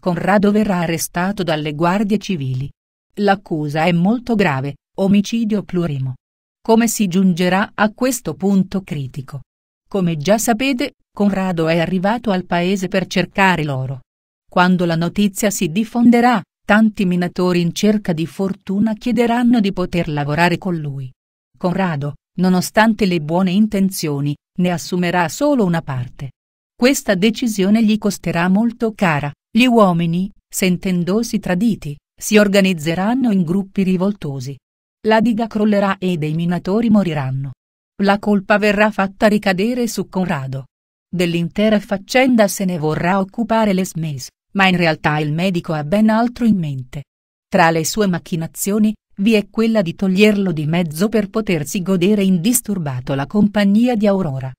Conrado verrà arrestato dalle guardie civili. L'accusa è molto grave, omicidio plurimo. Come si giungerà a questo punto critico? Come già sapete, Conrado è arrivato al paese per cercare l'oro. Quando la notizia si diffonderà, tanti minatori in cerca di fortuna chiederanno di poter lavorare con lui. Conrado, nonostante le buone intenzioni, ne assumerà solo una parte. Questa decisione gli costerà molto cara, gli uomini, sentendosi traditi, si organizzeranno in gruppi rivoltosi. La diga crollerà e dei minatori moriranno. La colpa verrà fatta ricadere su Conrado. Dell'intera faccenda se ne vorrà occupare l'Esmes, ma in realtà il medico ha ben altro in mente. Tra le sue macchinazioni, vi è quella di toglierlo di mezzo per potersi godere indisturbato la compagnia di Aurora.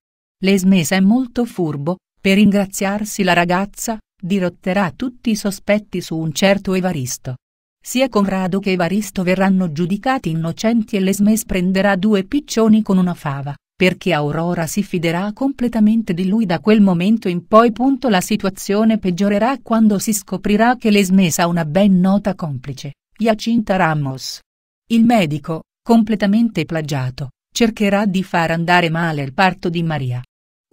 L'Esmes è molto furbo, per ingraziarsi la ragazza, dirotterà tutti i sospetti su un certo Evaristo. Sia Conrado che Evaristo verranno giudicati innocenti e Lesmes prenderà due piccioni con una fava, perché Aurora si fiderà completamente di lui da quel momento in poi. Punto la situazione peggiorerà quando si scoprirà che Lesmes ha una ben nota complice, Jacinta Ramos. Il medico, completamente plagiato, cercherà di far andare male il parto di Maria.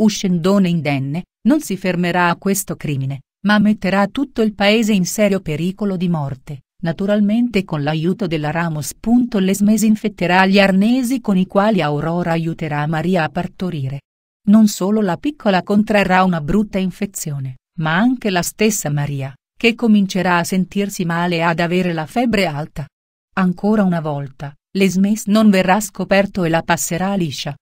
Uscendone indenne, non si fermerà a questo crimine, ma metterà tutto il paese in serio pericolo di morte, naturalmente con l'aiuto della Ramos. Lesmes infetterà gli arnesi con i quali Aurora aiuterà Maria a partorire. Non solo la piccola contrarrà una brutta infezione, ma anche la stessa Maria, che comincerà a sentirsi male e ad avere la febbre alta. Ancora una volta, Lesmes non verrà scoperto e la passerà liscia,